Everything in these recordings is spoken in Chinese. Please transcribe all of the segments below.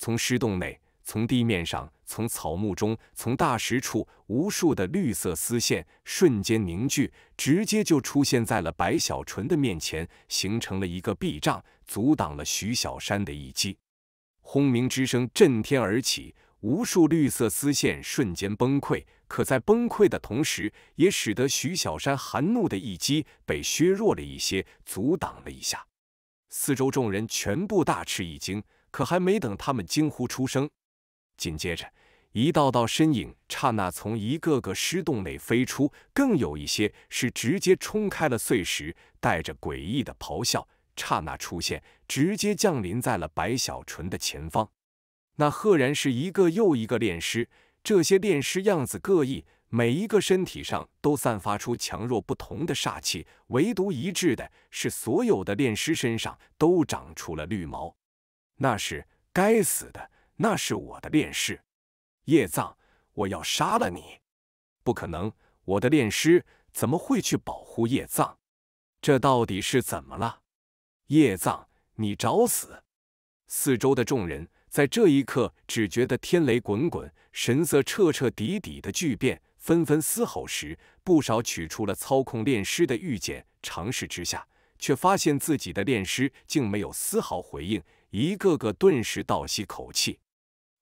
从石洞内，从地面上，从草木中，从大石处，无数的绿色丝线瞬间凝聚，直接就出现在了白小纯的面前，形成了一个壁障，阻挡了徐小山的一击。轰鸣之声震天而起，无数绿色丝线瞬间崩溃。可在崩溃的同时，也使得徐小山含怒的一击被削弱了一些，阻挡了一下。四周众人全部大吃一惊。可还没等他们惊呼出声，紧接着一道道身影刹那从一个个尸洞内飞出，更有一些是直接冲开了碎石，带着诡异的咆哮，刹那出现，直接降临在了白小纯的前方。那赫然是一个又一个炼尸，这些炼尸样子各异，每一个身体上都散发出强弱不同的煞气，唯独一致的是，所有的炼尸身上都长出了绿毛。那是该死的，那是我的炼师叶藏，我要杀了你！不可能，我的炼师怎么会去保护叶藏？这到底是怎么了？叶藏，你找死！四周的众人在这一刻只觉得天雷滚滚，神色彻彻底底的巨变，纷纷嘶吼时，不少取出了操控炼师的玉简，尝试之下，却发现自己的炼师竟没有丝毫回应。一个个顿时倒吸口气，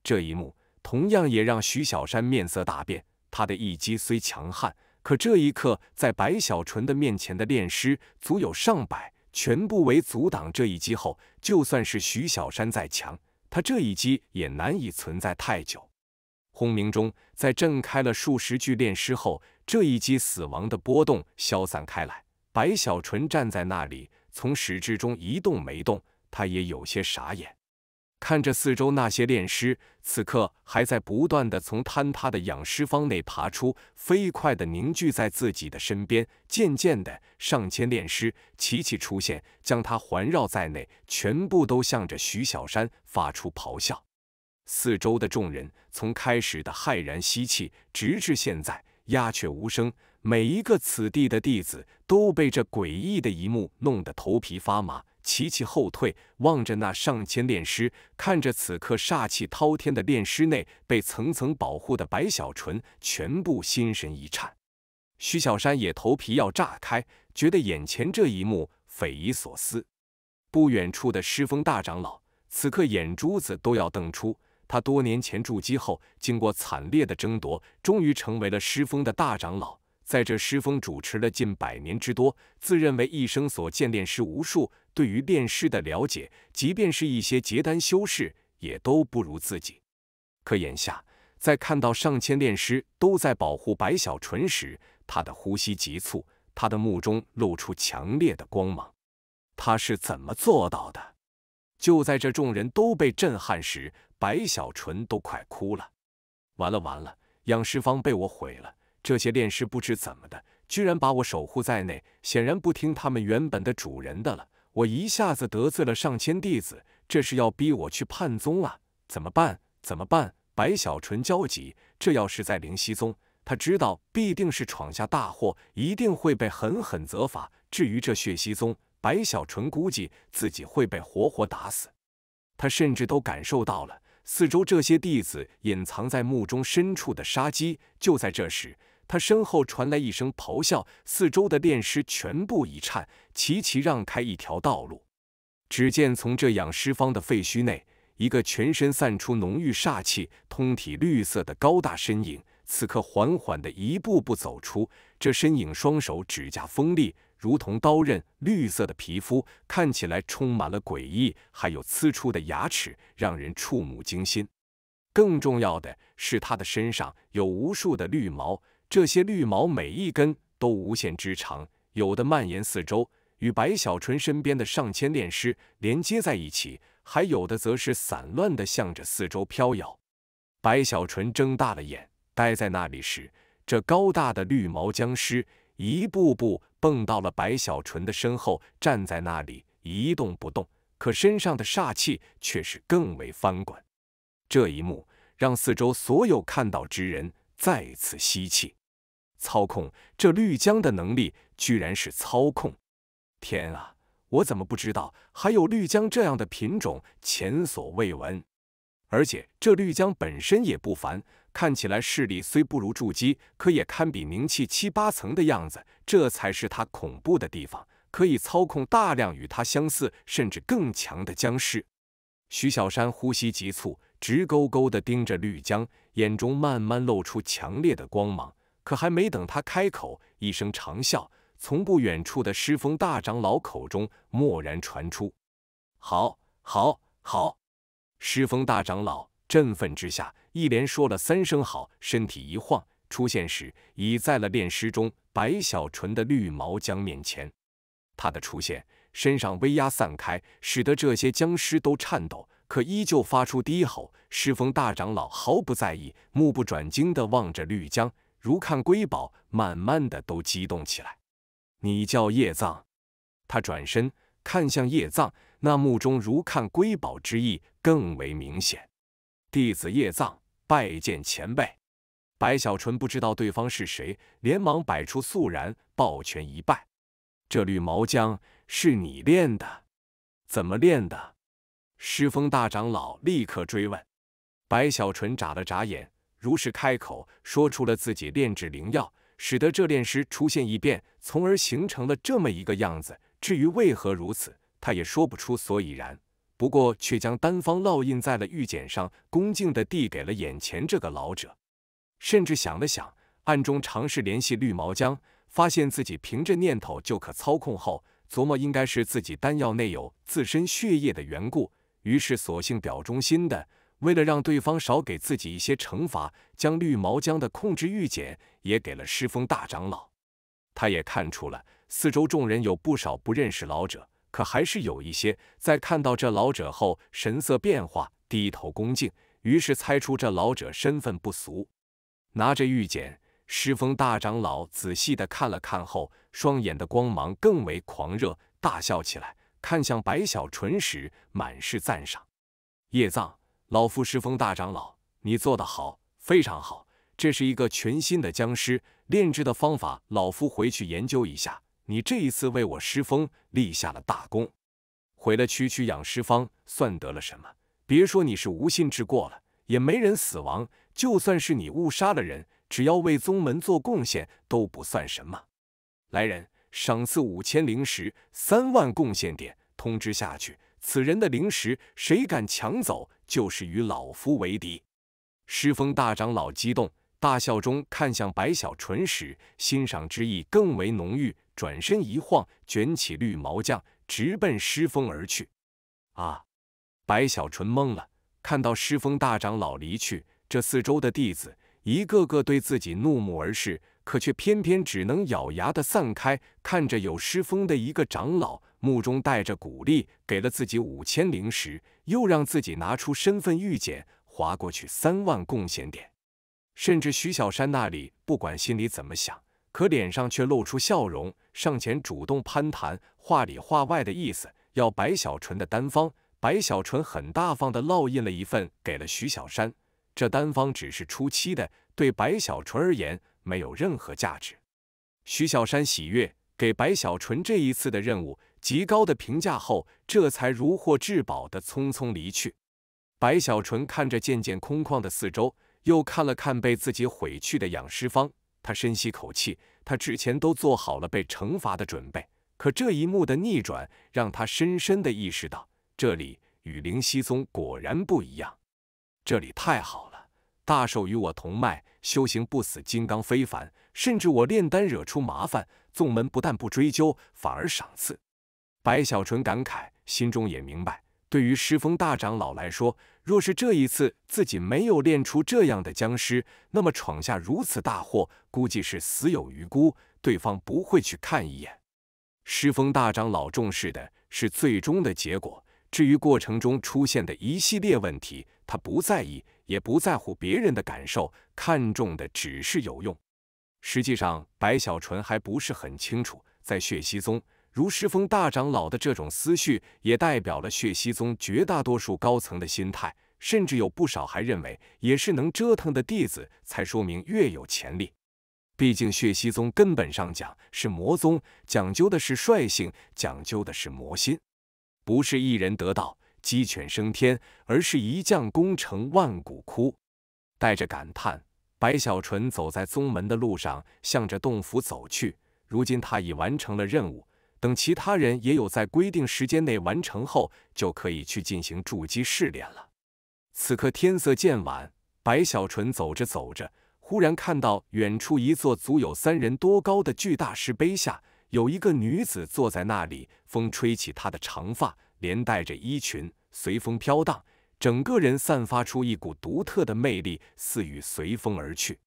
这一幕同样也让徐小山面色大变。他的一击虽强悍，可这一刻在白小纯的面前的炼尸足有上百，全部为阻挡这一击后，就算是徐小山再强，他这一击也难以存在太久。轰鸣中，在震开了数十具炼尸后，这一击死亡的波动消散开来。白小纯站在那里，从始至终一动没动。他也有些傻眼，看着四周那些炼尸，此刻还在不断的从坍塌的养尸房内爬出，飞快的凝聚在自己的身边。渐渐的，上千炼尸齐齐出现，将他环绕在内，全部都向着徐小山发出咆哮。四周的众人从开始的骇然吸气，直至现在鸦雀无声，每一个此地的弟子都被这诡异的一幕弄得头皮发麻。齐齐后退，望着那上千炼师，看着此刻煞气滔天的炼师内被层层保护的白小纯，全部心神一颤。徐小山也头皮要炸开，觉得眼前这一幕匪夷所思。不远处的师峰大长老此刻眼珠子都要瞪出，他多年前筑基后，经过惨烈的争夺，终于成为了师峰的大长老，在这师峰主持了近百年之多，自认为一生所见炼师无数。对于炼师的了解，即便是一些结丹修士也都不如自己。可眼下，在看到上千炼师都在保护白小纯时，他的呼吸急促，他的目中露出强烈的光芒。他是怎么做到的？就在这众人都被震撼时，白小纯都快哭了。完了完了，养尸方被我毁了。这些炼师不知怎么的，居然把我守护在内，显然不听他们原本的主人的了。我一下子得罪了上千弟子，这是要逼我去叛宗啊！怎么办？怎么办？白小纯焦急。这要是在灵溪宗，他知道必定是闯下大祸，一定会被狠狠责罚。至于这血溪宗，白小纯估计自己会被活活打死。他甚至都感受到了四周这些弟子隐藏在墓中深处的杀机。就在这时，他身后传来一声咆哮，四周的炼尸全部一颤，齐齐让开一条道路。只见从这养尸方的废墟内，一个全身散出浓郁煞气、通体绿色的高大身影，此刻缓缓地一步步走出。这身影双手指甲锋利，如同刀刃；绿色的皮肤看起来充满了诡异，还有呲出的牙齿让人触目惊心。更重要的是，他的身上有无数的绿毛。这些绿毛每一根都无限之长，有的蔓延四周，与白小纯身边的上千炼尸连接在一起；还有的则是散乱的向着四周飘摇。白小纯睁大了眼，待在那里时，这高大的绿毛僵尸一步步蹦到了白小纯的身后，站在那里一动不动，可身上的煞气却是更为翻滚。这一幕让四周所有看到之人再次吸气。操控这绿江的能力，居然是操控！天啊，我怎么不知道还有绿江这样的品种？前所未闻！而且这绿江本身也不凡，看起来势力虽不如筑基，可也堪比凝气七八层的样子。这才是它恐怖的地方，可以操控大量与它相似甚至更强的僵尸。徐小山呼吸急促，直勾勾地盯着绿江，眼中慢慢露出强烈的光芒。可还没等他开口，一声长啸从不远处的师风大长老口中蓦然传出：“好，好，好！”师风大长老振奋之下，一连说了三声“好”，身体一晃，出现时已在了炼尸中白小纯的绿毛浆面前。他的出现，身上威压散开，使得这些僵尸都颤抖，可依旧发出低吼。师风大长老毫不在意，目不转睛地望着绿江，如看瑰宝，慢慢的都激动起来。你叫叶藏，他转身看向叶藏，那目中如看瑰宝之意更为明显。弟子叶藏拜见前辈。白小纯不知道对方是谁，连忙摆出肃然，抱拳一拜。这绿毛浆是你练的？怎么练的？师峰大长老立刻追问。白小纯眨了眨眼。如是开口说出了自己炼制灵药，使得这炼师出现异变，从而形成了这么一个样子。至于为何如此，他也说不出所以然，不过却将丹方烙印在了玉简上，恭敬的递给了眼前这个老者。甚至想了想，暗中尝试联系绿毛江，发现自己凭着念头就可操控后，琢磨应该是自己丹药内有自身血液的缘故，于是索性表忠心的。为了让对方少给自己一些惩罚，将绿毛僵的控制玉简也给了狮风大长老。他也看出了四周众人有不少不认识老者，可还是有一些在看到这老者后神色变化，低头恭敬。于是猜出这老者身份不俗。拿着玉简，狮风大长老仔细的看了看后，双眼的光芒更为狂热，大笑起来。看向白小纯时，满是赞赏。叶藏。老夫师风大长老，你做得好，非常好。这是一个全新的僵尸炼制的方法，老夫回去研究一下。你这一次为我师风立下了大功，毁了区区养尸方，算得了什么？别说你是无心之过了，也没人死亡，就算是你误杀了人，只要为宗门做贡献都不算什么。来人，赏赐五千灵石，三万贡献点，通知下去。此人的灵石，谁敢抢走，就是与老夫为敌。师峰大长老激动大笑中看向白小纯时，欣赏之意更为浓郁。转身一晃，卷起绿毛将，直奔师峰而去。啊！白小纯懵了，看到师峰大长老离去，这四周的弟子一个个对自己怒目而视。可却偏偏只能咬牙的散开，看着有失风的一个长老，目中带着鼓励，给了自己五千灵石，又让自己拿出身份玉简，划过去三万贡献点。甚至徐小山那里，不管心里怎么想，可脸上却露出笑容，上前主动攀谈，话里话外的意思要白小纯的单方。白小纯很大方的烙印了一份给了徐小山，这单方只是初期的，对白小纯而言。没有任何价值。徐小山喜悦，给白小纯这一次的任务极高的评价后，这才如获至宝的匆匆离去。白小纯看着渐渐空旷的四周，又看了看被自己毁去的养尸方，他深吸口气，他之前都做好了被惩罚的准备，可这一幕的逆转让他深深的意识到，这里与灵溪宗果然不一样。这里太好了。大寿与我同脉，修行不死金刚非凡，甚至我炼丹惹出麻烦，宗门不但不追究，反而赏赐。白小纯感慨，心中也明白，对于师风大长老来说，若是这一次自己没有炼出这样的僵尸，那么闯下如此大祸，估计是死有余辜，对方不会去看一眼。师风大长老重视的是最终的结果，至于过程中出现的一系列问题，他不在意。也不在乎别人的感受，看重的只是有用。实际上，白小纯还不是很清楚，在血溪宗，如师风大长老的这种思绪，也代表了血溪宗绝大多数高层的心态，甚至有不少还认为，也是能折腾的弟子，才说明越有潜力。毕竟，血溪宗根本上讲是魔宗，讲究的是率性，讲究的是魔心，不是一人得道。鸡犬升天，而是一将功成万骨枯。带着感叹，白小纯走在宗门的路上，向着洞府走去。如今他已完成了任务，等其他人也有在规定时间内完成后，就可以去进行筑基试炼了。此刻天色渐晚，白小纯走着走着，忽然看到远处一座足有三人多高的巨大石碑下，有一个女子坐在那里，风吹起她的长发。连带着衣裙随风飘荡，整个人散发出一股独特的魅力，似与随风而去。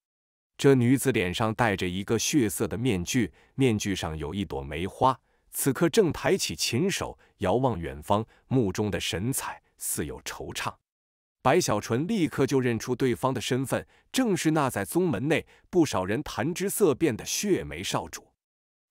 这女子脸上戴着一个血色的面具，面具上有一朵梅花，此刻正抬起琴手遥望远方，目中的神采似有惆怅。白小纯立刻就认出对方的身份，正是那在宗门内不少人谈之色变的血梅少主。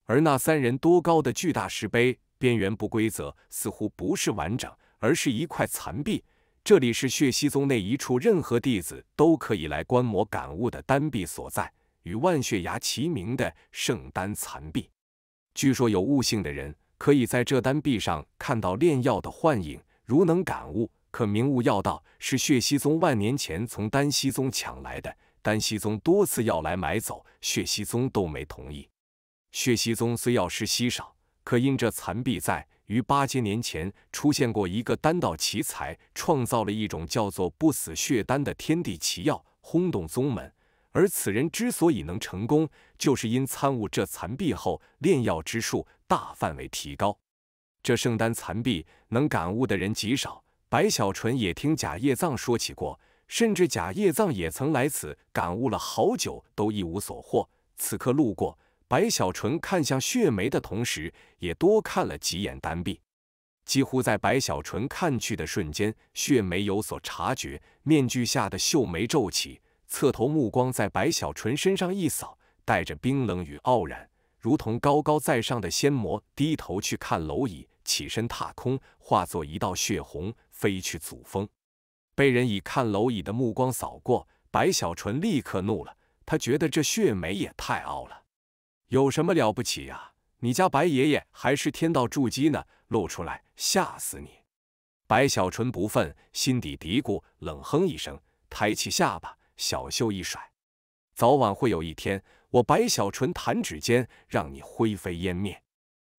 而那三人多高的巨大石碑。边缘不规则，似乎不是完整，而是一块残壁。这里是血溪宗内一处任何弟子都可以来观摩感悟的丹壁所在，与万血崖齐名的圣丹残壁。据说有悟性的人可以在这丹壁上看到炼药的幻影，如能感悟，可明悟药道。是血溪宗万年前从丹溪宗抢来的，丹溪宗多次要来买走，血溪宗都没同意。血溪宗虽药师稀少。可因这残壁，在于八千年前出现过一个丹道奇才，创造了一种叫做不死血丹的天地奇药，轰动宗门。而此人之所以能成功，就是因参悟这残壁后，炼药之术大范围提高。这圣丹残壁能感悟的人极少，白小纯也听贾叶藏说起过，甚至贾叶藏也曾来此感悟了好久，都一无所获。此刻路过。白小纯看向血梅的同时，也多看了几眼单碧。几乎在白小纯看去的瞬间，血梅有所察觉，面具下的秀眉皱起，侧头目光在白小纯身上一扫，带着冰冷与傲然，如同高高在上的仙魔低头去看蝼蚁。起身踏空，化作一道血红飞去祖峰。被人以看蝼蚁的目光扫过，白小纯立刻怒了，他觉得这血梅也太傲了。有什么了不起呀？你家白爷爷还是天道筑基呢，露出来吓死你！白小纯不忿，心底嘀咕，冷哼一声，抬起下巴，小袖一甩，早晚会有一天，我白小纯弹指间让你灰飞烟灭。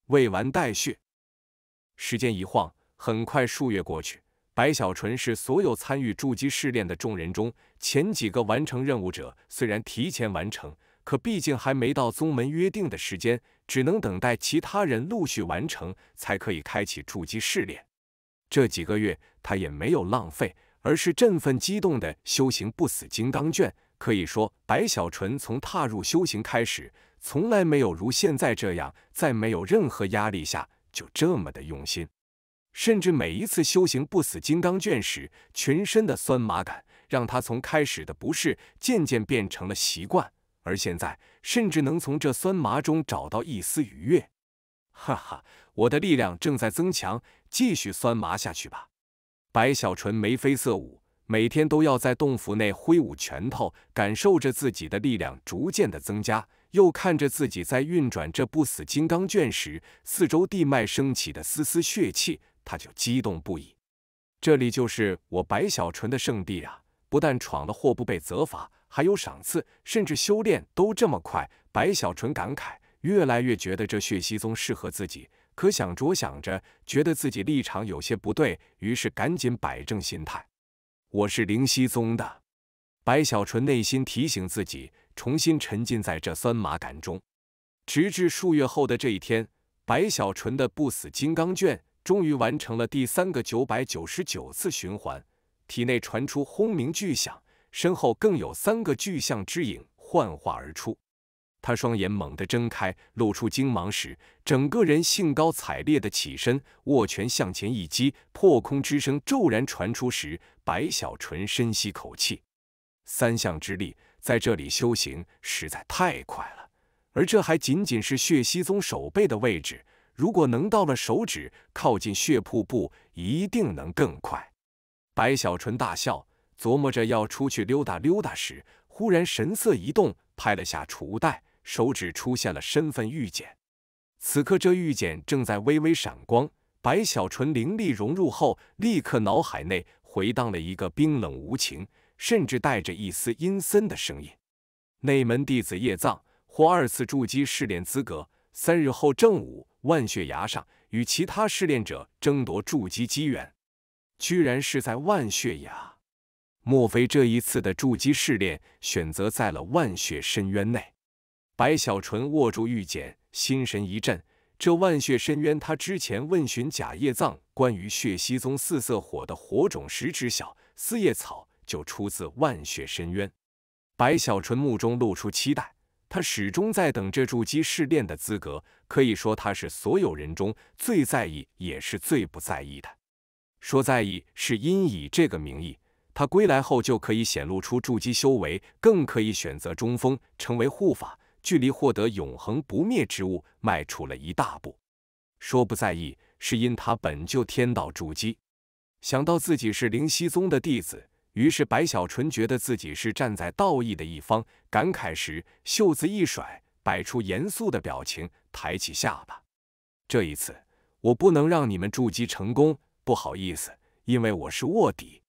未完待续。时间一晃，很快数月过去，白小纯是所有参与筑基试炼的众人中前几个完成任务者，虽然提前完成。可毕竟还没到宗门约定的时间，只能等待其他人陆续完成，才可以开启筑基试炼。这几个月他也没有浪费，而是振奋激动的修行不死金刚卷。可以说，白小纯从踏入修行开始，从来没有如现在这样，在没有任何压力下就这么的用心。甚至每一次修行不死金刚卷时，全身的酸麻感让他从开始的不适，渐渐变成了习惯。而现在，甚至能从这酸麻中找到一丝愉悦，哈哈，我的力量正在增强，继续酸麻下去吧。白小纯眉飞色舞，每天都要在洞府内挥舞拳头，感受着自己的力量逐渐的增加，又看着自己在运转这不死金刚卷时，四周地脉升起的丝丝血气，他就激动不已。这里就是我白小纯的圣地啊，不但闯了祸不被责罚。还有赏赐，甚至修炼都这么快。白小纯感慨，越来越觉得这血息宗适合自己。可想着想着，觉得自己立场有些不对，于是赶紧摆正心态。我是灵溪宗的白小纯，内心提醒自己，重新沉浸在这酸麻感中。直至数月后的这一天，白小纯的不死金刚卷终于完成了第三个九百九十九次循环，体内传出轰鸣巨响。身后更有三个巨象之影幻化而出，他双眼猛地睁开，露出惊芒时，整个人兴高采烈的起身，握拳向前一击，破空之声骤然传出时，白小纯深吸口气，三项之力在这里修行实在太快了，而这还仅仅是血溪宗手背的位置，如果能到了手指，靠近血瀑布，一定能更快。白小纯大笑。琢磨着要出去溜达溜达时，忽然神色一动，拍了下储物袋，手指出现了身份玉简。此刻，这玉简正在微微闪光。白小纯灵力融入后，立刻脑海内回荡了一个冰冷无情，甚至带着一丝阴森的声音：“内门弟子叶藏获二次筑基试炼资格，三日后正午，万血崖上与其他试炼者争夺筑基机缘。”居然是在万血崖。莫非这一次的筑基试炼选择在了万血深渊内？白小纯握住玉简，心神一震。这万血深渊，他之前问询贾叶藏关于血息宗四色火的火种时知晓，四叶草就出自万血深渊。白小纯目中露出期待，他始终在等这筑基试炼的资格，可以说他是所有人中最在意也是最不在意的。说在意，是因以这个名义。他归来后就可以显露出筑基修为，更可以选择中锋，成为护法，距离获得永恒不灭之物迈出了一大步。说不在意，是因他本就天道筑基。想到自己是灵溪宗的弟子，于是白小纯觉得自己是站在道义的一方，感慨时袖子一甩，摆出严肃的表情，抬起下巴。这一次我不能让你们筑基成功，不好意思，因为我是卧底。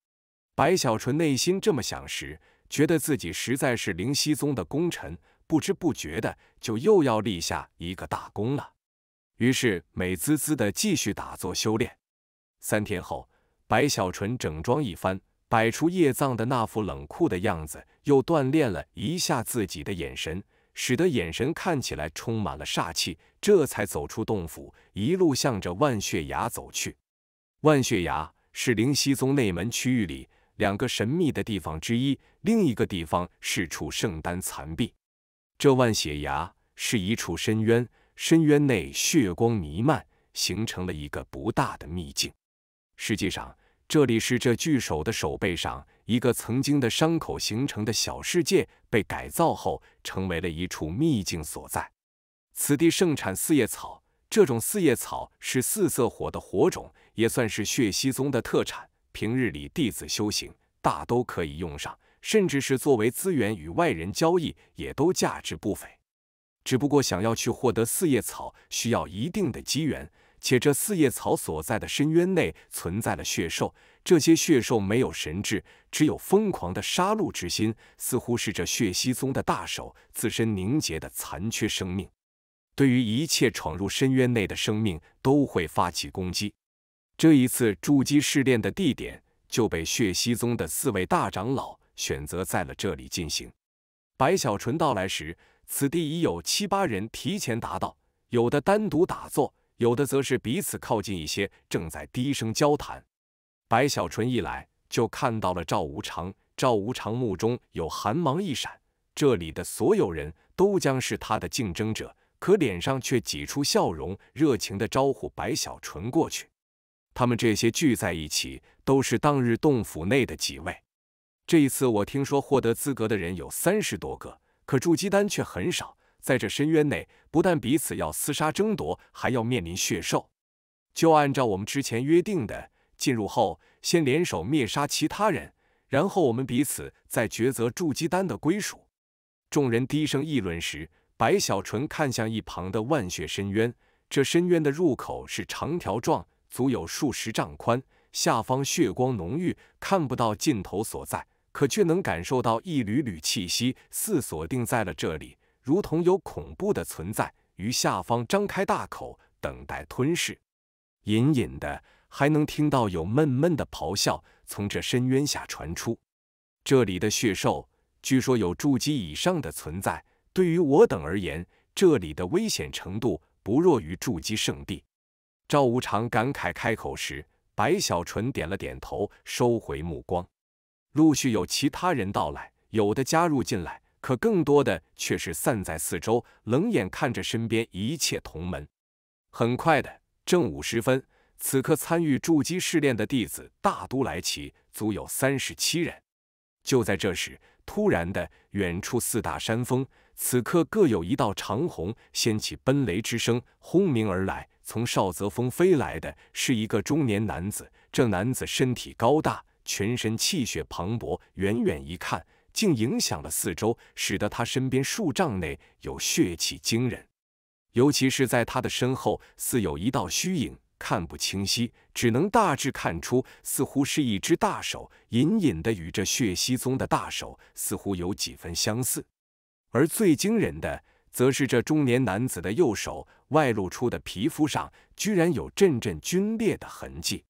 白小纯内心这么想时，觉得自己实在是灵溪宗的功臣，不知不觉的就又要立下一个大功了。于是美滋滋的继续打坐修炼。三天后，白小纯整装一番，摆出叶藏的那副冷酷的样子，又锻炼了一下自己的眼神，使得眼神看起来充满了煞气，这才走出洞府，一路向着万血崖走去。万血崖是灵溪宗内门区域里。两个神秘的地方之一，另一个地方是处圣丹残壁。这万血崖是一处深渊，深渊内血光弥漫，形成了一个不大的秘境。实际上，这里是这巨手的手背上一个曾经的伤口形成的小世界，被改造后成为了一处秘境所在。此地盛产四叶草，这种四叶草是四色火的火种，也算是血息宗的特产。平日里，弟子修行大都可以用上，甚至是作为资源与外人交易，也都价值不菲。只不过，想要去获得四叶草，需要一定的机缘，且这四叶草所在的深渊内存在了血兽，这些血兽没有神智，只有疯狂的杀戮之心，似乎是这血息宗的大手自身凝结的残缺生命，对于一切闯入深渊内的生命，都会发起攻击。这一次筑基试炼的地点就被血溪宗的四位大长老选择在了这里进行。白小纯到来时，此地已有七八人提前达到，有的单独打坐，有的则是彼此靠近一些，正在低声交谈。白小纯一来就看到了赵无常，赵无常目中有寒芒一闪，这里的所有人都将是他的竞争者，可脸上却挤出笑容，热情地招呼白小纯过去。他们这些聚在一起，都是当日洞府内的几位。这一次我听说获得资格的人有三十多个，可筑基丹却很少。在这深渊内，不但彼此要厮杀争夺，还要面临血兽。就按照我们之前约定的，进入后先联手灭杀其他人，然后我们彼此再抉择筑基丹的归属。众人低声议论时，白小纯看向一旁的万血深渊。这深渊的入口是长条状。足有数十丈宽，下方血光浓郁，看不到尽头所在，可却能感受到一缕缕气息似锁定在了这里，如同有恐怖的存在于下方张开大口等待吞噬。隐隐的还能听到有闷闷的咆哮从这深渊下传出。这里的血兽据说有筑基以上的存在，对于我等而言，这里的危险程度不弱于筑基圣地。赵无常感慨开口时，白小纯点了点头，收回目光。陆续有其他人到来，有的加入进来，可更多的却是散在四周，冷眼看着身边一切同门。很快的，正午时分，此刻参与筑基试炼的弟子大都来齐，足有三十七人。就在这时，突然的，远处四大山峰，此刻各有一道长虹，掀起奔雷之声，轰鸣而来。从少泽峰飞来的是一个中年男子。这男子身体高大，全身气血磅礴，远远一看竟影响了四周，使得他身边数丈内有血气惊人。尤其是在他的身后，似有一道虚影，看不清晰，只能大致看出，似乎是一只大手，隐隐的与这血溪宗的大手似乎有几分相似。而最惊人的，则是这中年男子的右手。外露出的皮肤上居然有阵阵皲裂的痕迹，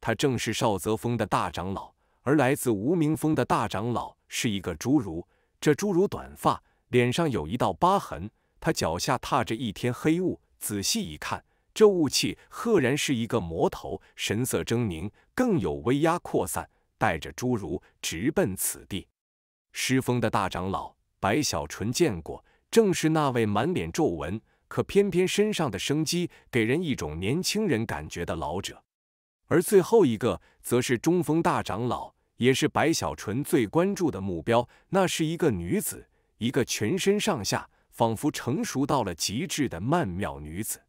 他正是少泽峰的大长老，而来自无名峰的大长老是一个侏儒，这侏儒短发，脸上有一道疤痕，他脚下踏着一天黑雾，仔细一看，这雾气赫然是一个魔头，神色狰狞，更有威压扩散，带着侏儒直奔此地。失风的大长老白小纯见过，正是那位满脸皱纹。可偏偏身上的生机，给人一种年轻人感觉的老者，而最后一个则是中锋大长老，也是白小纯最关注的目标。那是一个女子，一个全身上下仿佛成熟到了极致的曼妙女子。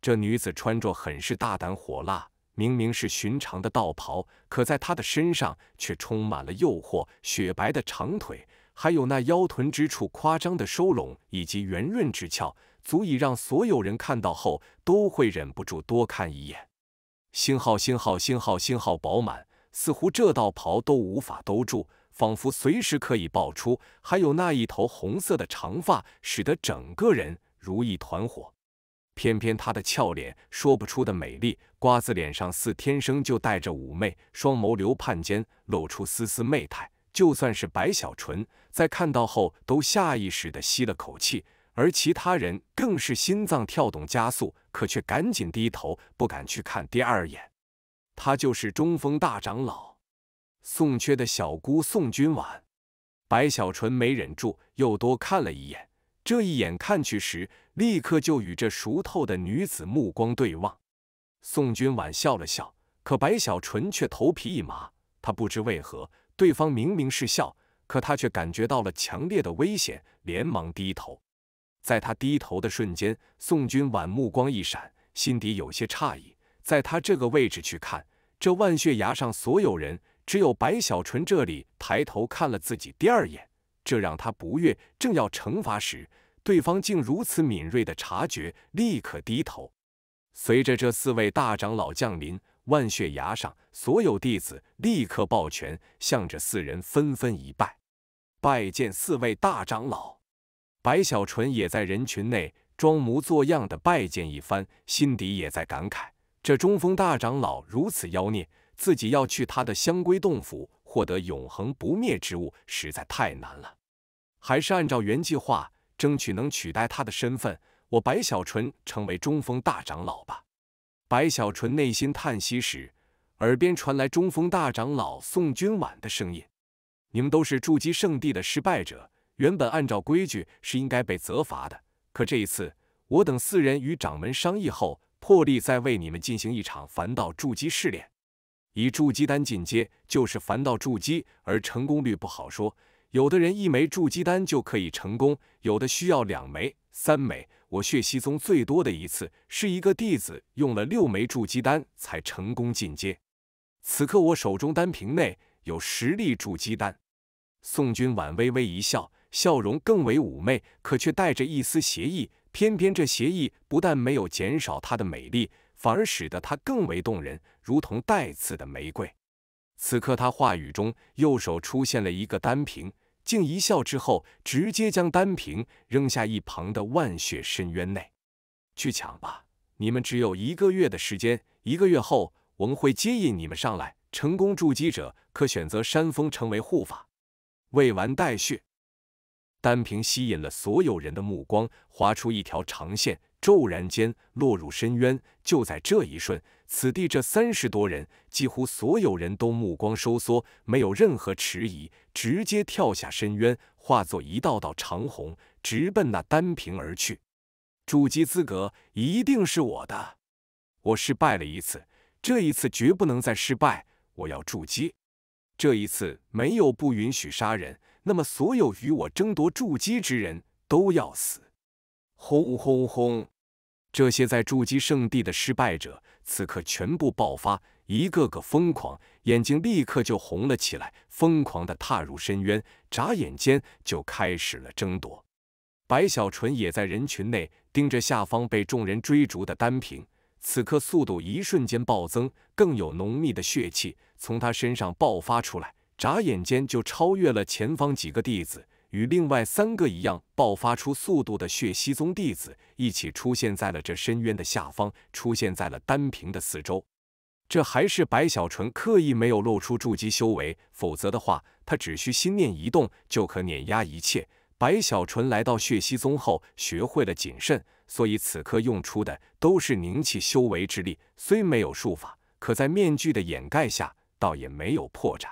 这女子穿着很是大胆火辣，明明是寻常的道袍，可在她的身上却充满了诱惑。雪白的长腿，还有那腰臀之处夸张的收拢以及圆润之翘。足以让所有人看到后都会忍不住多看一眼。星号星号星号星号饱满，似乎这道袍都无法兜住，仿佛随时可以爆出。还有那一头红色的长发，使得整个人如一团火。偏偏她的俏脸说不出的美丽，瓜子脸上似天生就带着妩媚，双眸流盼间露出丝丝媚态。就算是白小纯在看到后，都下意识的吸了口气。而其他人更是心脏跳动加速，可却赶紧低头，不敢去看第二眼。他就是中风大长老宋缺的小姑宋君婉。白小纯没忍住，又多看了一眼。这一眼看去时，立刻就与这熟透的女子目光对望。宋君婉笑了笑，可白小纯却头皮一麻。他不知为何，对方明明是笑，可他却感觉到了强烈的危险，连忙低头。在他低头的瞬间，宋君婉目光一闪，心底有些诧异。在他这个位置去看这万血崖上所有人，只有白小纯这里抬头看了自己第二眼，这让他不悦。正要惩罚时，对方竟如此敏锐的察觉，立刻低头。随着这四位大长老降临，万血崖上所有弟子立刻抱拳，向着四人纷纷一拜，拜见四位大长老。白小纯也在人群内装模作样的拜见一番，心底也在感慨：这中风大长老如此妖孽，自己要去他的香龟洞府获得永恒不灭之物，实在太难了。还是按照原计划，争取能取代他的身份，我白小纯成为中风大长老吧。白小纯内心叹息时，耳边传来中风大长老宋君婉的声音：“你们都是筑基圣地的失败者。”原本按照规矩是应该被责罚的，可这一次我等四人与掌门商议后，破例再为你们进行一场凡道筑基试炼，以筑基丹进阶就是凡道筑基，而成功率不好说，有的人一枚筑基丹就可以成功，有的需要两枚、三枚。我血溪宗最多的一次是一个弟子用了六枚筑基丹才成功进阶。此刻我手中丹瓶内有十粒筑基丹。宋君婉微微一笑。笑容更为妩媚，可却带着一丝邪意。偏偏这邪意不但没有减少她的美丽，反而使得她更为动人，如同带刺的玫瑰。此刻，他话语中右手出现了一个丹瓶，竟一笑之后，直接将丹瓶扔下一旁的万血深渊内。去抢吧，你们只有一个月的时间。一个月后，我们会接引你们上来。成功筑基者可选择山峰成为护法。未完待续。丹凭吸引了所有人的目光，划出一条长线，骤然间落入深渊。就在这一瞬，此地这三十多人几乎所有人都目光收缩，没有任何迟疑，直接跳下深渊，化作一道道长虹，直奔那丹凭而去。筑基资格一定是我的，我失败了一次，这一次绝不能再失败，我要筑基。这一次没有不允许杀人。那么，所有与我争夺筑基之人都要死！轰轰轰！这些在筑基圣地的失败者，此刻全部爆发，一个个疯狂，眼睛立刻就红了起来，疯狂地踏入深渊，眨眼间就开始了争夺。白小纯也在人群内，盯着下方被众人追逐的丹平，此刻速度一瞬间暴增，更有浓密的血气从他身上爆发出来。眨眼间就超越了前方几个弟子，与另外三个一样爆发出速度的血息宗弟子一起出现在了这深渊的下方，出现在了丹瓶的四周。这还是白小纯刻意没有露出筑基修为，否则的话，他只需心念一动就可碾压一切。白小纯来到血息宗后，学会了谨慎，所以此刻用出的都是凝气修为之力，虽没有术法，可在面具的掩盖下，倒也没有破绽。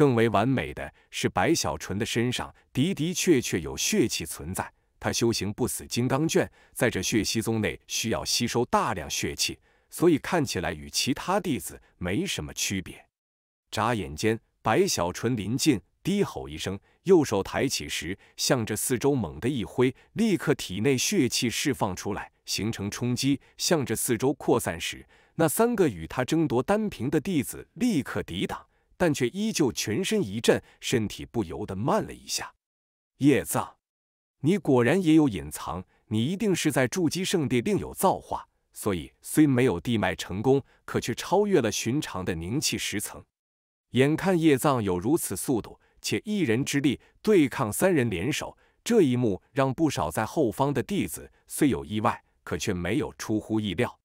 更为完美的是，白小纯的身上的的确确有血气存在。他修行不死金刚卷，在这血息宗内需要吸收大量血气，所以看起来与其他弟子没什么区别。眨眼间，白小纯临近，低吼一声，右手抬起时，向着四周猛地一挥，立刻体内血气释放出来，形成冲击，向着四周扩散时，那三个与他争夺丹瓶的弟子立刻抵挡。但却依旧全身一震，身体不由得慢了一下。叶藏，你果然也有隐藏，你一定是在筑基圣地另有造化，所以虽没有地脉成功，可却超越了寻常的凝气十层。眼看叶藏有如此速度，且一人之力对抗三人联手，这一幕让不少在后方的弟子虽有意外，可却没有出乎意料。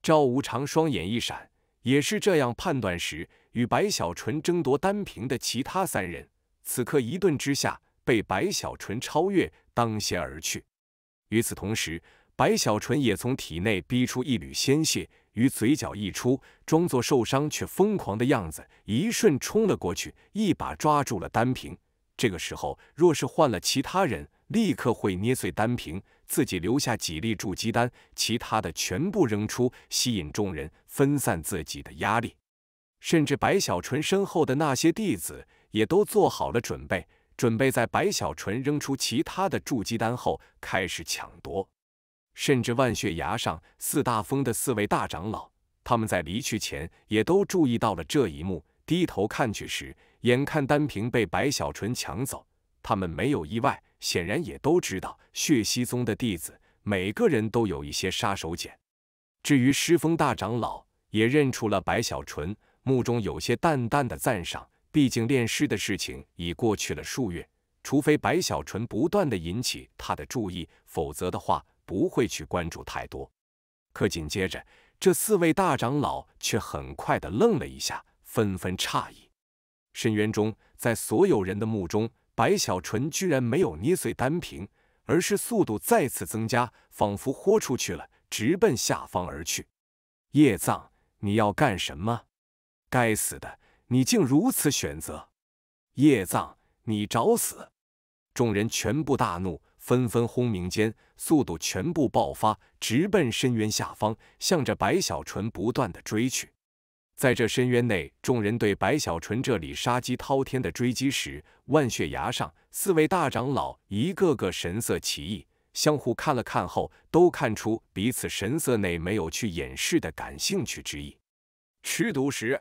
赵无常双眼一闪。也是这样判断时，与白小纯争夺单瓶的其他三人，此刻一顿之下，被白小纯超越，当先而去。与此同时，白小纯也从体内逼出一缕鲜血，于嘴角溢出，装作受伤却疯狂的样子，一瞬冲了过去，一把抓住了单瓶。这个时候，若是换了其他人，立刻会捏碎丹瓶，自己留下几粒筑基丹，其他的全部扔出，吸引众人，分散自己的压力。甚至白小纯身后的那些弟子也都做好了准备，准备在白小纯扔出其他的筑基丹后开始抢夺。甚至万血崖上四大峰的四位大长老，他们在离去前也都注意到了这一幕，低头看去时，眼看丹瓶被白小纯抢走，他们没有意外。显然也都知道，血溪宗的弟子每个人都有一些杀手锏。至于师峰大长老，也认出了白小纯，目中有些淡淡的赞赏。毕竟炼尸的事情已过去了数月，除非白小纯不断的引起他的注意，否则的话不会去关注太多。可紧接着，这四位大长老却很快的愣了一下，纷纷诧异。深渊中，在所有人的目中。白小纯居然没有捏碎丹瓶，而是速度再次增加，仿佛豁出去了，直奔下方而去。叶藏，你要干什么？该死的，你竟如此选择！叶藏，你找死！众人全部大怒，纷纷轰鸣间，速度全部爆发，直奔深渊下方，向着白小纯不断的追去。在这深渊内，众人对白小纯这里杀机滔天的追击时，万血崖上四位大长老一个个神色奇异，相互看了看后，都看出彼此神色内没有去掩饰的感兴趣之意。吃独食，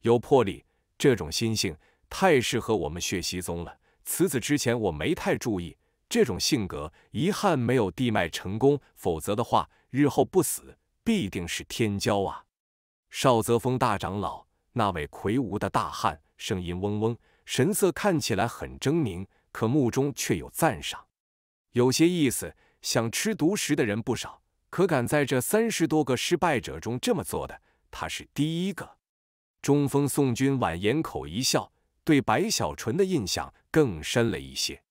有魄力，这种心性太适合我们血息宗了。此子之前我没太注意，这种性格，遗憾没有地脉成功，否则的话，日后不死必定是天骄啊。邵泽峰大长老，那位魁梧的大汉，声音嗡嗡，神色看起来很狰狞，可目中却有赞赏，有些意思。想吃独食的人不少，可敢在这三十多个失败者中这么做的，他是第一个。中锋宋军婉掩口一笑，对白小纯的印象更深了一些。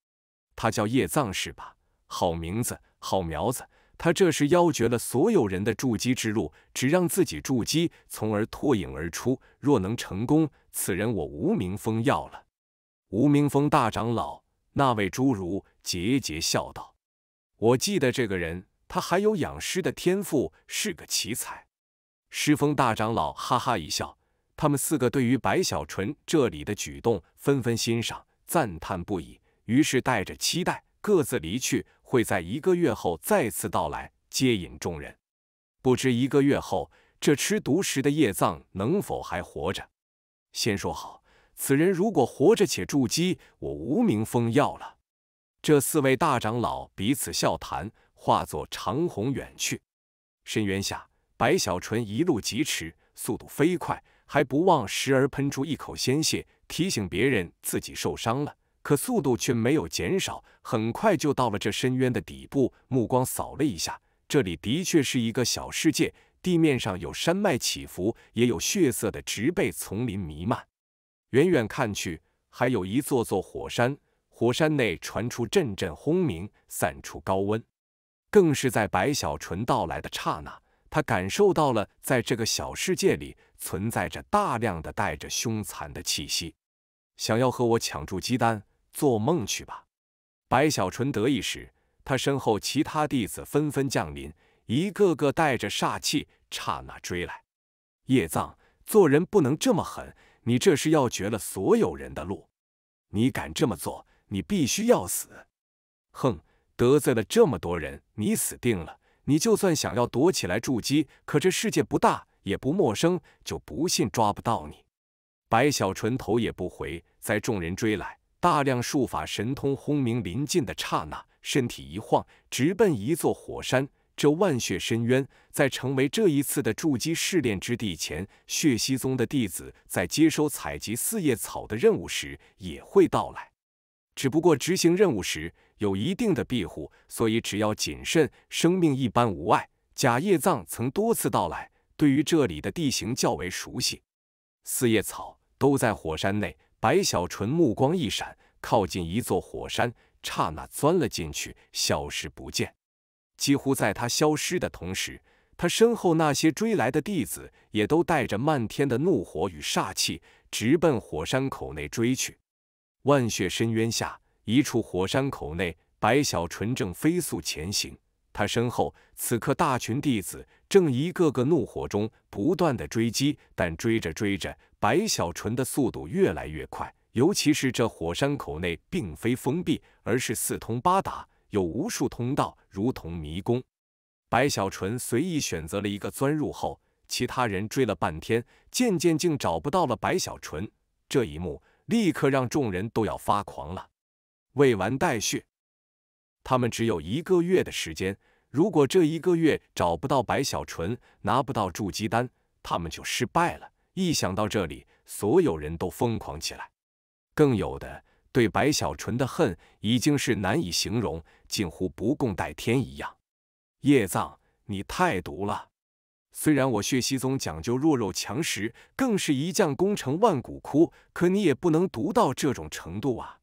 他叫叶藏是吧？好名字，好苗子。他这是妖绝了所有人的筑基之路，只让自己筑基，从而脱颖而出。若能成功，此人我无名峰要了。无名峰大长老那位侏儒桀桀笑道：“我记得这个人，他还有养尸的天赋，是个奇才。”师峰大长老哈哈一笑。他们四个对于白小纯这里的举动纷纷欣赏，赞叹不已，于是带着期待各自离去。会在一个月后再次到来接引众人，不知一个月后这吃独食的叶藏能否还活着。先说好，此人如果活着且筑基，我无名峰要了。这四位大长老彼此笑谈，化作长虹远去。深渊下，白小纯一路疾驰，速度飞快，还不忘时而喷出一口鲜血，提醒别人自己受伤了。可速度却没有减少，很快就到了这深渊的底部。目光扫了一下，这里的确是一个小世界，地面上有山脉起伏，也有血色的植被丛林弥漫。远远看去，还有一座座火山，火山内传出阵阵轰鸣，散出高温。更是在白小纯到来的刹那，他感受到了在这个小世界里存在着大量的带着凶残的气息，想要和我抢住鸡蛋，做梦去吧！白小纯得意时，他身后其他弟子纷纷降临，一个个带着煞气，刹那追来。叶藏，做人不能这么狠，你这是要绝了所有人的路。你敢这么做，你必须要死！哼，得罪了这么多人，你死定了。你就算想要躲起来筑基，可这世界不大，也不陌生，就不信抓不到你。白小纯头也不回，在众人追来。大量术法神通轰鸣临近的刹那，身体一晃，直奔一座火山。这万血深渊，在成为这一次的筑基试炼之地前，血溪宗的弟子在接收采集四叶草的任务时也会到来。只不过执行任务时有一定的庇护，所以只要谨慎，生命一般无碍。假叶藏曾多次到来，对于这里的地形较为熟悉。四叶草都在火山内。白小纯目光一闪，靠近一座火山，刹那钻了进去，消失不见。几乎在他消失的同时，他身后那些追来的弟子也都带着漫天的怒火与煞气，直奔火山口内追去。万血深渊下，一处火山口内，白小纯正飞速前行。他身后，此刻大群弟子正一个个怒火中不断的追击，但追着追着，白小纯的速度越来越快。尤其是这火山口内并非封闭，而是四通八达，有无数通道，如同迷宫。白小纯随意选择了一个钻入后，其他人追了半天，渐渐竟找不到了白小纯。这一幕立刻让众人都要发狂了。未完待续。他们只有一个月的时间，如果这一个月找不到白小纯，拿不到筑基丹，他们就失败了。一想到这里，所有人都疯狂起来，更有的对白小纯的恨已经是难以形容，近乎不共戴天一样。叶藏，你太毒了！虽然我血息宗讲究弱肉强食，更是一将功成万骨枯，可你也不能毒到这种程度啊！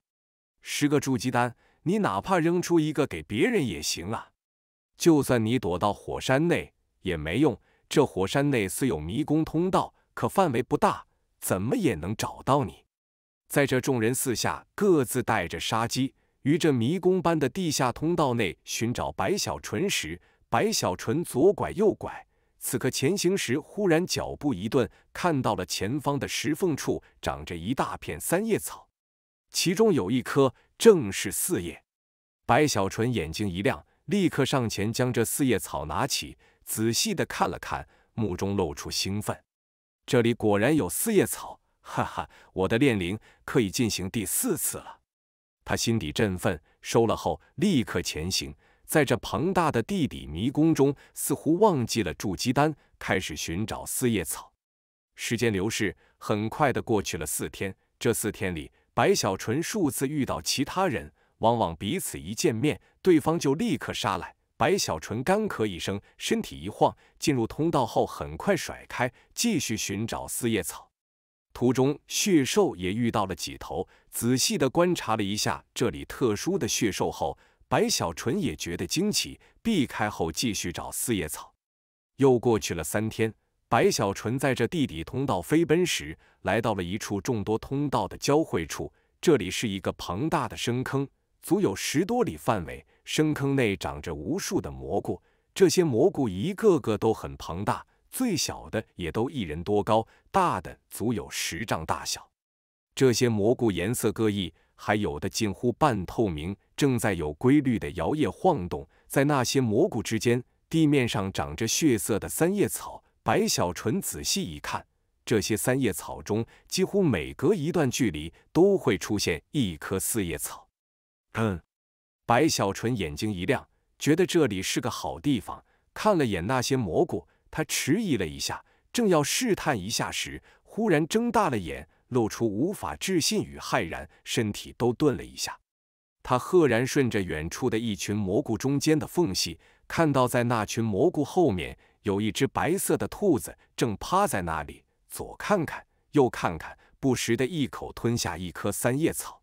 十个筑基丹，你哪怕扔出一个给别人也行啊！就算你躲到火山内也没用，这火山内虽有迷宫通道，可范围不大，怎么也能找到你。在这众人四下各自带着杀机，于这迷宫般的地下通道内寻找白小纯时，白小纯左拐右拐，此刻前行时忽然脚步一顿，看到了前方的石缝处长着一大片三叶草。其中有一颗正是四叶。白小纯眼睛一亮，立刻上前将这四叶草拿起，仔细的看了看，目中露出兴奋。这里果然有四叶草，哈哈，我的炼灵可以进行第四次了。他心底振奋，收了后立刻前行，在这庞大的地底迷宫中，似乎忘记了筑基丹，开始寻找四叶草。时间流逝，很快的过去了四天。这四天里。白小纯数次遇到其他人，往往彼此一见面，对方就立刻杀来。白小纯干咳一声，身体一晃，进入通道后，很快甩开，继续寻找四叶草。途中血兽也遇到了几头，仔细的观察了一下这里特殊的血兽后，白小纯也觉得惊奇，避开后继续找四叶草。又过去了三天。白小纯在这地底通道飞奔时，来到了一处众多通道的交汇处。这里是一个庞大的深坑，足有十多里范围。深坑内长着无数的蘑菇，这些蘑菇一个个都很庞大，最小的也都一人多高，大的足有十丈大小。这些蘑菇颜色各异，还有的近乎半透明，正在有规律的摇曳晃动。在那些蘑菇之间，地面上长着血色的三叶草。白小纯仔细一看，这些三叶草中几乎每隔一段距离都会出现一颗四叶草。嗯，白小纯眼睛一亮，觉得这里是个好地方。看了眼那些蘑菇，他迟疑了一下，正要试探一下时，忽然睁大了眼，露出无法置信与骇然，身体都顿了一下。他赫然顺着远处的一群蘑菇中间的缝隙，看到在那群蘑菇后面。有一只白色的兔子正趴在那里，左看看，右看看，不时的一口吞下一颗三叶草。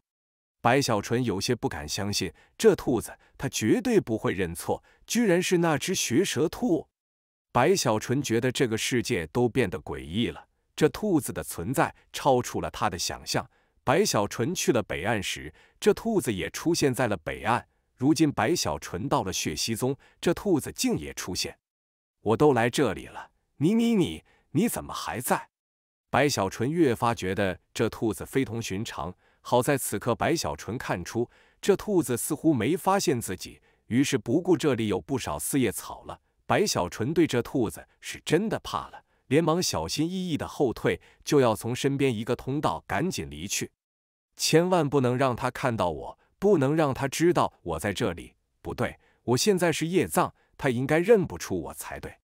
白小纯有些不敢相信，这兔子他绝对不会认错，居然是那只学舌兔。白小纯觉得这个世界都变得诡异了，这兔子的存在超出了他的想象。白小纯去了北岸时，这兔子也出现在了北岸。如今白小纯到了血溪宗，这兔子竟也出现。我都来这里了，你你你你怎么还在？白小纯越发觉得这兔子非同寻常。好在此刻白小纯看出这兔子似乎没发现自己，于是不顾这里有不少四叶草了。白小纯对这兔子是真的怕了，连忙小心翼翼的后退，就要从身边一个通道赶紧离去，千万不能让他看到我，不能让他知道我在这里。不对，我现在是夜葬。他应该认不出我才对，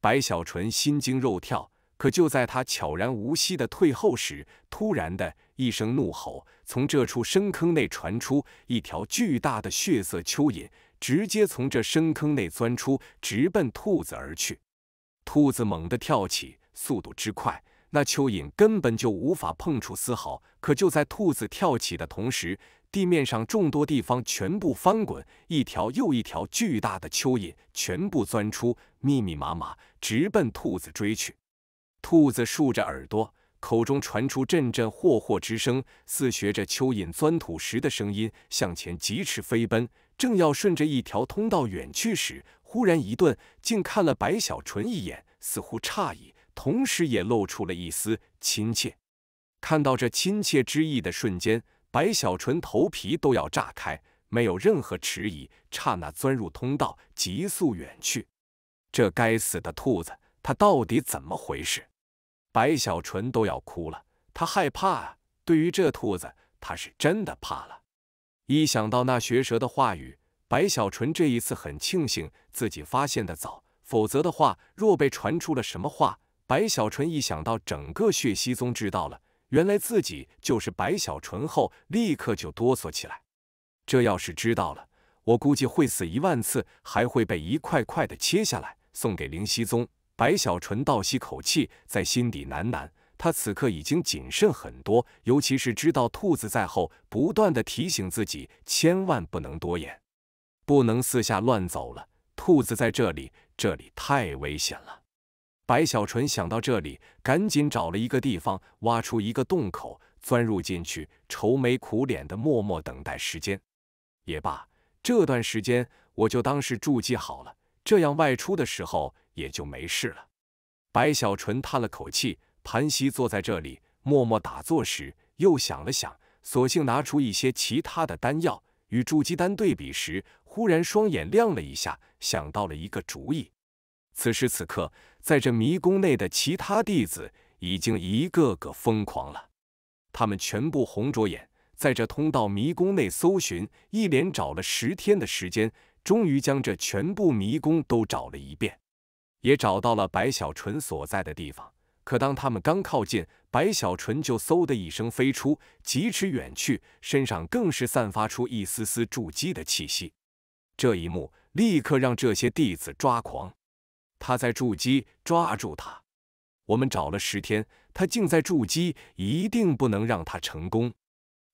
白小纯心惊肉跳。可就在他悄然无息地退后时，突然的一声怒吼从这处深坑内传出，一条巨大的血色蚯蚓直接从这深坑内钻出，直奔兔子而去。兔子猛地跳起，速度之快，那蚯蚓根本就无法碰触丝毫。可就在兔子跳起的同时，地面上众多地方全部翻滚，一条又一条巨大的蚯蚓全部钻出，密密麻麻，直奔兔子追去。兔子竖着耳朵，口中传出阵阵“霍霍”之声，似学着蚯蚓钻土时的声音，向前疾驰飞奔。正要顺着一条通道远去时，忽然一顿，竟看了白小纯一眼，似乎诧异，同时也露出了一丝亲切。看到这亲切之意的瞬间。白小纯头皮都要炸开，没有任何迟疑，刹那钻入通道，急速远去。这该死的兔子，它到底怎么回事？白小纯都要哭了，他害怕啊！对于这兔子，他是真的怕了。一想到那学蛇的话语，白小纯这一次很庆幸自己发现的早，否则的话，若被传出了什么话，白小纯一想到整个血溪宗知道了。原来自己就是白小纯后，立刻就哆嗦起来。这要是知道了，我估计会死一万次，还会被一块块的切下来送给灵溪宗。白小纯倒吸口气，在心底喃喃。他此刻已经谨慎很多，尤其是知道兔子在后，不断的提醒自己，千万不能多言，不能四下乱走了。兔子在这里，这里太危险了。白小纯想到这里，赶紧找了一个地方，挖出一个洞口，钻入进去，愁眉苦脸的默默等待时间。也罢，这段时间我就当是筑基好了，这样外出的时候也就没事了。白小纯叹了口气，盘膝坐在这里，默默打坐时，又想了想，索性拿出一些其他的丹药与筑基丹对比时，忽然双眼亮了一下，想到了一个主意。此时此刻，在这迷宫内的其他弟子已经一个个疯狂了，他们全部红着眼，在这通道迷宫内搜寻，一连找了十天的时间，终于将这全部迷宫都找了一遍，也找到了白小纯所在的地方。可当他们刚靠近，白小纯就嗖的一声飞出，疾驰远去，身上更是散发出一丝丝筑基的气息。这一幕立刻让这些弟子抓狂。他在筑基，抓住他！我们找了十天，他竟在筑基，一定不能让他成功！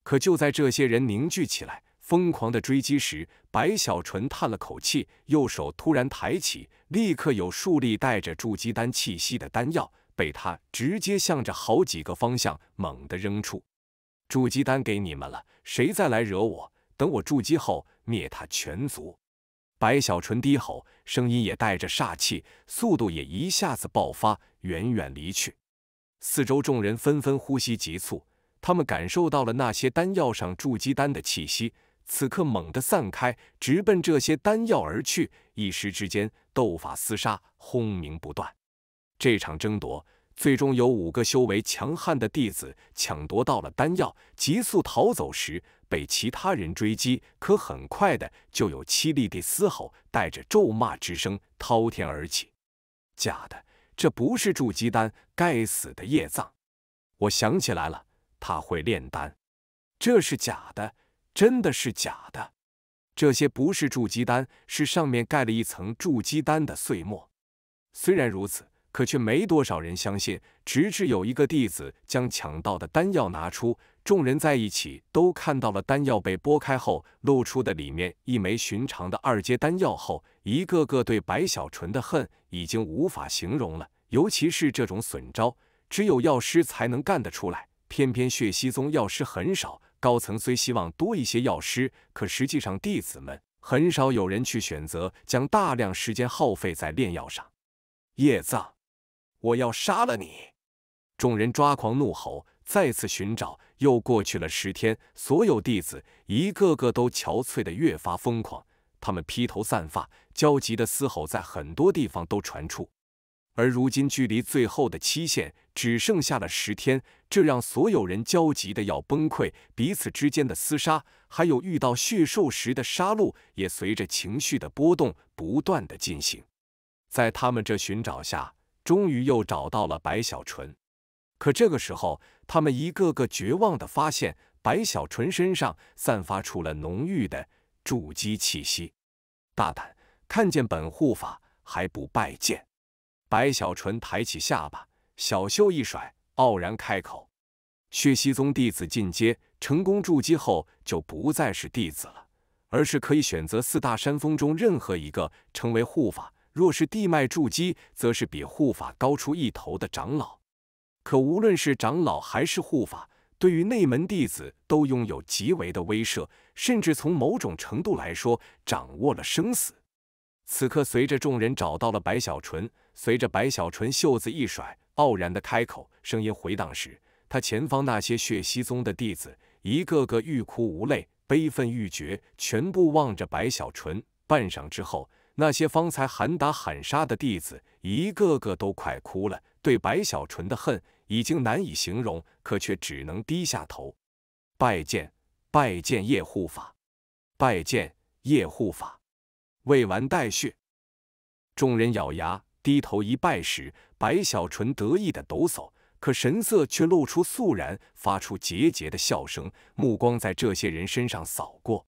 可就在这些人凝聚起来，疯狂的追击时，白小纯叹了口气，右手突然抬起，立刻有数粒带着筑基丹气息的丹药被他直接向着好几个方向猛地扔出。筑基丹给你们了，谁再来惹我，等我筑基后灭他全族！白小纯低吼，声音也带着煞气，速度也一下子爆发，远远离去。四周众人纷纷呼吸急促，他们感受到了那些丹药上筑基丹的气息，此刻猛地散开，直奔这些丹药而去。一时之间，斗法厮杀，轰鸣不断。这场争夺，最终有五个修为强悍的弟子抢夺到了丹药，急速逃走时。被其他人追击，可很快的就有凄厉的嘶吼，带着咒骂之声滔天而起。假的，这不是筑基丹！该死的叶藏，我想起来了，他会炼丹，这是假的，真的是假的，这些不是筑基丹，是上面盖了一层筑基丹的碎末。虽然如此。可却没多少人相信，直至有一个弟子将抢到的丹药拿出，众人在一起都看到了丹药被剥开后露出的里面一枚寻常的二阶丹药后，一个个对白小纯的恨已经无法形容了。尤其是这种损招，只有药师才能干得出来，偏偏血溪宗药师很少，高层虽希望多一些药师，可实际上弟子们很少有人去选择将大量时间耗费在炼药上。叶藏。我要杀了你！众人抓狂怒吼，再次寻找。又过去了十天，所有弟子一个个都憔悴的越发疯狂。他们披头散发，焦急的嘶吼，在很多地方都传出。而如今，距离最后的期限只剩下了十天，这让所有人焦急的要崩溃。彼此之间的厮杀，还有遇到血兽时的杀戮，也随着情绪的波动不断的进行。在他们这寻找下。终于又找到了白小纯，可这个时候，他们一个个绝望的发现，白小纯身上散发出了浓郁的筑基气息。大胆，看见本护法还不拜见？白小纯抬起下巴，小袖一甩，傲然开口：“血息宗弟子进阶成功筑基后，就不再是弟子了，而是可以选择四大山峰中任何一个成为护法。”若是地脉筑基，则是比护法高出一头的长老。可无论是长老还是护法，对于内门弟子都拥有极为的威慑，甚至从某种程度来说，掌握了生死。此刻，随着众人找到了白小纯，随着白小纯袖子一甩，傲然的开口，声音回荡时，他前方那些血溪宗的弟子一个个欲哭无泪，悲愤欲绝，全部望着白小纯。半晌之后。那些方才喊打喊杀的弟子，一个个都快哭了，对白小纯的恨已经难以形容，可却只能低下头，拜见，拜见叶护法，拜见叶护法。未完待续。众人咬牙低头一拜时，白小纯得意的抖擞，可神色却露出肃然，发出桀桀的笑声，目光在这些人身上扫过。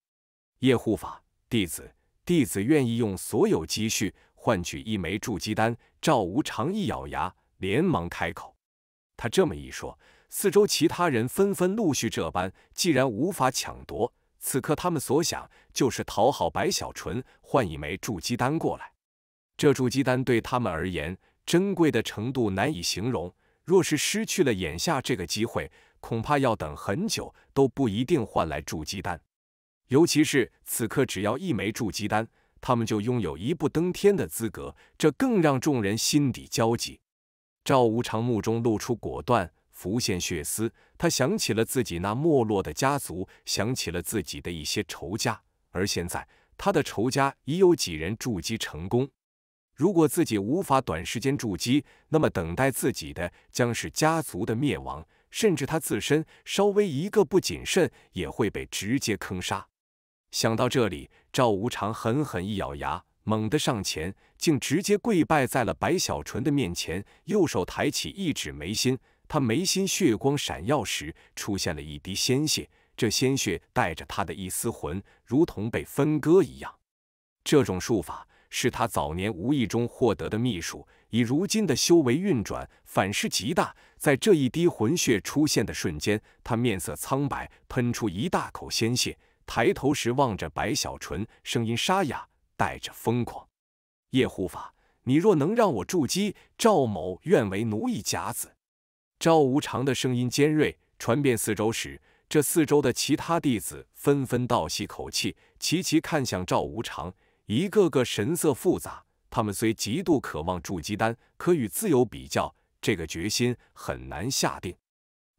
叶护法，弟子。弟子愿意用所有积蓄换取一枚筑基丹。赵无常一咬牙，连忙开口。他这么一说，四周其他人纷纷陆续这般。既然无法抢夺，此刻他们所想就是讨好白小纯，换一枚筑基丹过来。这筑基丹对他们而言，珍贵的程度难以形容。若是失去了眼下这个机会，恐怕要等很久都不一定换来筑基丹。尤其是此刻，只要一枚筑基丹，他们就拥有一步登天的资格，这更让众人心底焦急。赵无常目中露出果断，浮现血丝。他想起了自己那没落的家族，想起了自己的一些仇家。而现在，他的仇家已有几人筑基成功。如果自己无法短时间筑基，那么等待自己的将是家族的灭亡，甚至他自身稍微一个不谨慎，也会被直接坑杀。想到这里，赵无常狠狠一咬牙，猛地上前，竟直接跪拜在了白小纯的面前，右手抬起一指眉心，他眉心血光闪耀时，出现了一滴鲜血，这鲜血带着他的一丝魂，如同被分割一样。这种术法是他早年无意中获得的秘术，以如今的修为运转，反噬极大。在这一滴魂血出现的瞬间，他面色苍白，喷出一大口鲜血。抬头时望着白小纯，声音沙哑，带着疯狂。叶护法，你若能让我筑基，赵某愿为奴一甲子。赵无常的声音尖锐，传遍四周时，这四周的其他弟子纷纷倒吸口气，齐齐看向赵无常，一个个神色复杂。他们虽极度渴望筑基丹，可与自由比较，这个决心很难下定。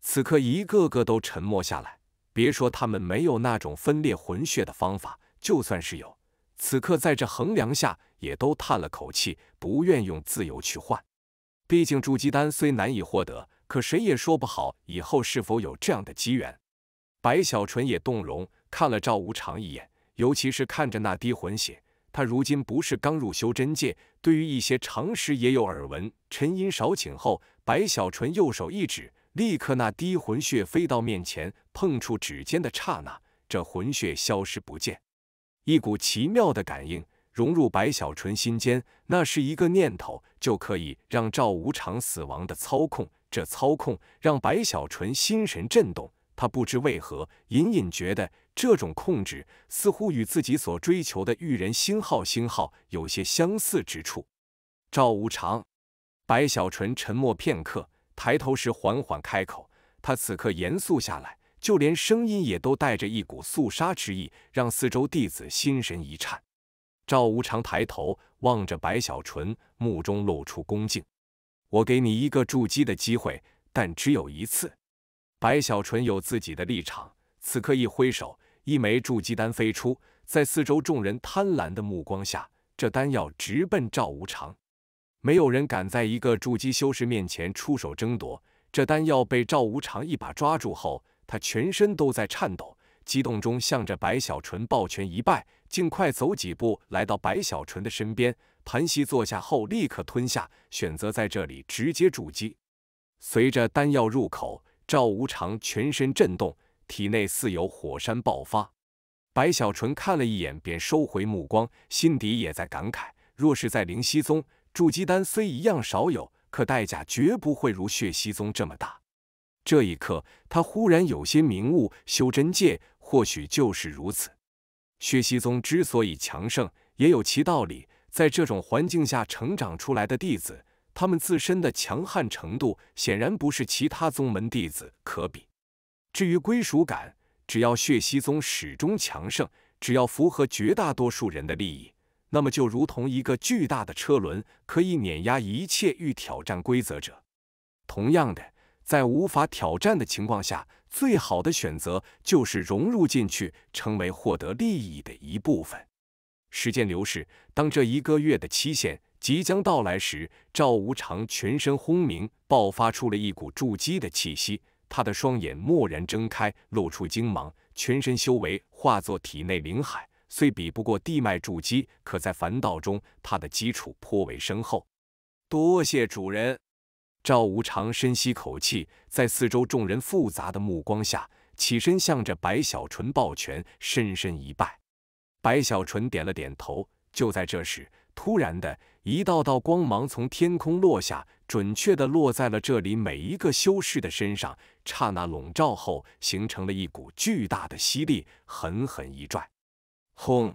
此刻，一个个都沉默下来。别说他们没有那种分裂魂血的方法，就算是有，此刻在这横梁下，也都叹了口气，不愿用自由去换。毕竟筑基丹虽难以获得，可谁也说不好以后是否有这样的机缘。白小纯也动容，看了赵无常一眼，尤其是看着那滴魂血，他如今不是刚入修真界，对于一些常识也有耳闻。沉吟少顷后，白小纯右手一指。立刻，那滴魂血飞到面前，碰触指尖的刹那，这魂血消失不见。一股奇妙的感应融入白小纯心间，那是一个念头就可以让赵无常死亡的操控。这操控让白小纯心神震动，他不知为何，隐隐觉得这种控制似乎与自己所追求的“玉人”星号星号有些相似之处。赵无常，白小纯沉默片刻。抬头时，缓缓开口。他此刻严肃下来，就连声音也都带着一股肃杀之意，让四周弟子心神一颤。赵无常抬头望着白小纯，目中露出恭敬。我给你一个筑基的机会，但只有一次。白小纯有自己的立场，此刻一挥手，一枚筑基丹飞出，在四周众人贪婪的目光下，这丹药直奔赵无常。没有人敢在一个筑基修士面前出手争夺。这丹药被赵无常一把抓住后，他全身都在颤抖，激动中向着白小纯抱拳一拜，尽快走几步来到白小纯的身边，盘膝坐下后立刻吞下，选择在这里直接筑基。随着丹药入口，赵无常全身震动，体内似有火山爆发。白小纯看了一眼，便收回目光，心底也在感慨：若是在灵溪宗。筑基丹虽一样少有，可代价绝不会如血息宗这么大。这一刻，他忽然有些明悟，修真界或许就是如此。血息宗之所以强盛，也有其道理。在这种环境下成长出来的弟子，他们自身的强悍程度显然不是其他宗门弟子可比。至于归属感，只要血息宗始终强盛，只要符合绝大多数人的利益。那么就如同一个巨大的车轮，可以碾压一切欲挑战规则者。同样的，在无法挑战的情况下，最好的选择就是融入进去，成为获得利益的一部分。时间流逝，当这一个月的期限即将到来时，赵无常全身轰鸣，爆发出了一股筑基的气息。他的双眼蓦然睁开，露出精芒，全身修为化作体内灵海。虽比不过地脉筑基，可在凡道中，他的基础颇为深厚。多谢主人。赵无常深吸口气，在四周众人复杂的目光下，起身向着白小纯抱拳，深深一拜。白小纯点了点头。就在这时，突然的一道道光芒从天空落下，准确的落在了这里每一个修士的身上，刹那笼罩后，形成了一股巨大的吸力，狠狠一拽。轰！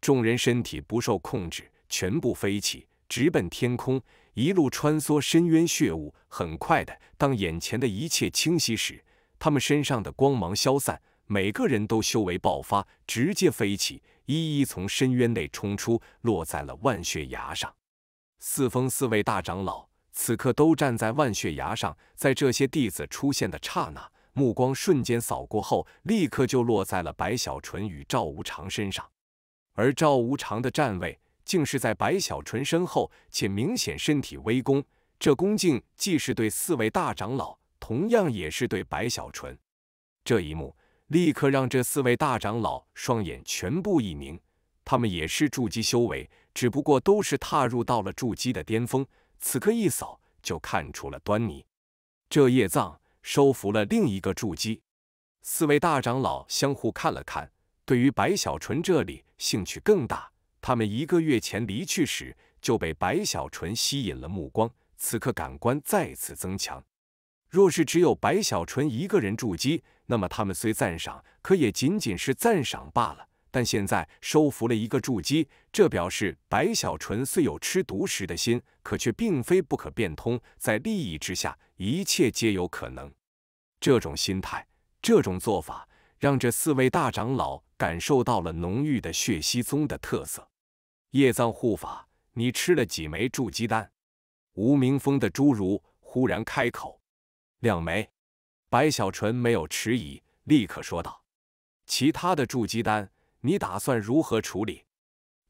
众人身体不受控制，全部飞起，直奔天空，一路穿梭深渊血雾。很快的，当眼前的一切清晰时，他们身上的光芒消散，每个人都修为爆发，直接飞起，一一从深渊内冲出，落在了万血崖上。四峰四位大长老此刻都站在万血崖上，在这些弟子出现的刹那。目光瞬间扫过后，立刻就落在了白小纯与赵无常身上，而赵无常的站位竟是在白小纯身后，且明显身体微躬，这恭敬既是对四位大长老，同样也是对白小纯。这一幕立刻让这四位大长老双眼全部一凝，他们也是筑基修为，只不过都是踏入到了筑基的巅峰，此刻一扫就看出了端倪，这叶藏。收服了另一个筑基，四位大长老相互看了看，对于白小纯这里兴趣更大。他们一个月前离去时就被白小纯吸引了目光，此刻感官再次增强。若是只有白小纯一个人筑基，那么他们虽赞赏，可也仅仅是赞赏罢了。但现在收服了一个筑基，这表示白小纯虽有吃独食的心，可却并非不可变通，在利益之下。一切皆有可能，这种心态，这种做法，让这四位大长老感受到了浓郁的血息宗的特色。叶藏护法，你吃了几枚筑基丹？无名峰的侏儒忽然开口：“两枚。”白小纯没有迟疑，立刻说道：“其他的筑基丹，你打算如何处理？”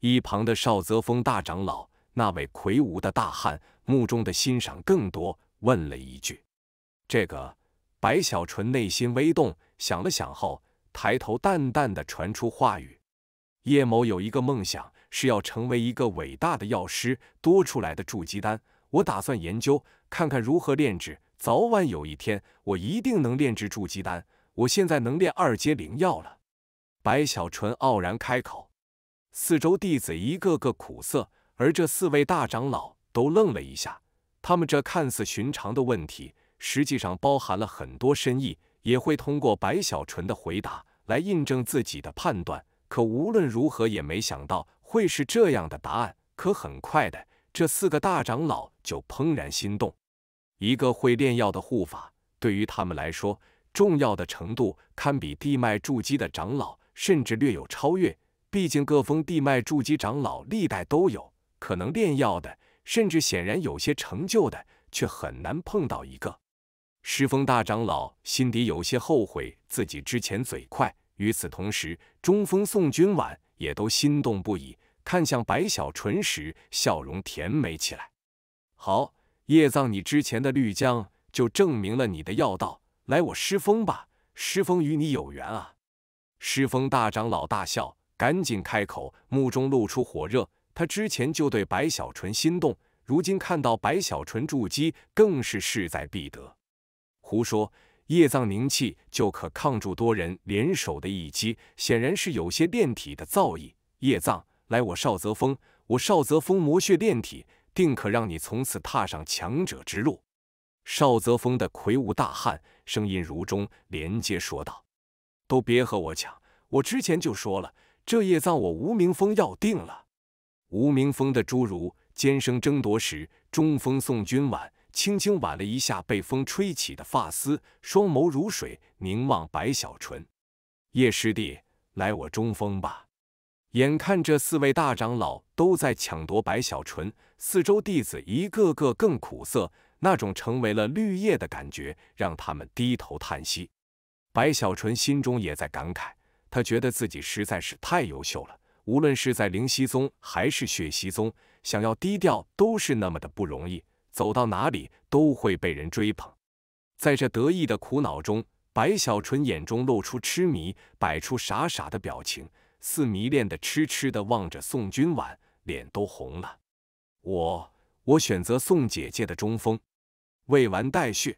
一旁的邵泽峰大长老，那位魁梧的大汉，目中的欣赏更多。问了一句：“这个白小纯内心微动，想了想后，抬头淡淡的传出话语：‘叶某有一个梦想，是要成为一个伟大的药师。多出来的筑基丹，我打算研究，看看如何炼制。早晚有一天，我一定能炼制筑基丹。我现在能炼二阶灵药了。’”白小纯傲然开口，四周弟子一个个苦涩，而这四位大长老都愣了一下。他们这看似寻常的问题，实际上包含了很多深意，也会通过白小纯的回答来印证自己的判断。可无论如何也没想到会是这样的答案。可很快的，这四个大长老就怦然心动。一个会炼药的护法，对于他们来说，重要的程度堪比地脉筑基的长老，甚至略有超越。毕竟各峰地脉筑基长老历代都有可能炼药的。甚至显然有些成就的，却很难碰到一个。狮峰大长老心底有些后悔自己之前嘴快，与此同时，中锋宋君婉也都心动不已，看向白小纯时，笑容甜美起来。好，叶藏，你之前的绿江就证明了你的要道，来我师峰吧，师峰与你有缘啊！师峰大长老大笑，赶紧开口，目中露出火热。他之前就对白小纯心动，如今看到白小纯筑基，更是势在必得。胡说，叶藏凝气就可抗住多人联手的一击，显然是有些炼体的造诣。叶藏，来我少泽峰，我少泽峰魔血炼体，定可让你从此踏上强者之路。少泽峰的魁梧大汉声音如钟，连接说道：“都别和我抢，我之前就说了，这叶藏我吴明峰要定了。”无名峰的侏儒尖声争夺时，中锋宋君婉轻轻挽了一下被风吹起的发丝，双眸如水凝望白小纯。叶师弟，来我中峰吧。眼看这四位大长老都在抢夺白小纯，四周弟子一个个更苦涩，那种成为了绿叶的感觉让他们低头叹息。白小纯心中也在感慨，他觉得自己实在是太优秀了。无论是在灵溪宗还是血溪宗，想要低调都是那么的不容易，走到哪里都会被人追捧。在这得意的苦恼中，白小纯眼中露出痴迷，摆出傻傻的表情，似迷恋的痴痴的望着宋君婉，脸都红了。我，我选择宋姐姐的中锋。未完待续。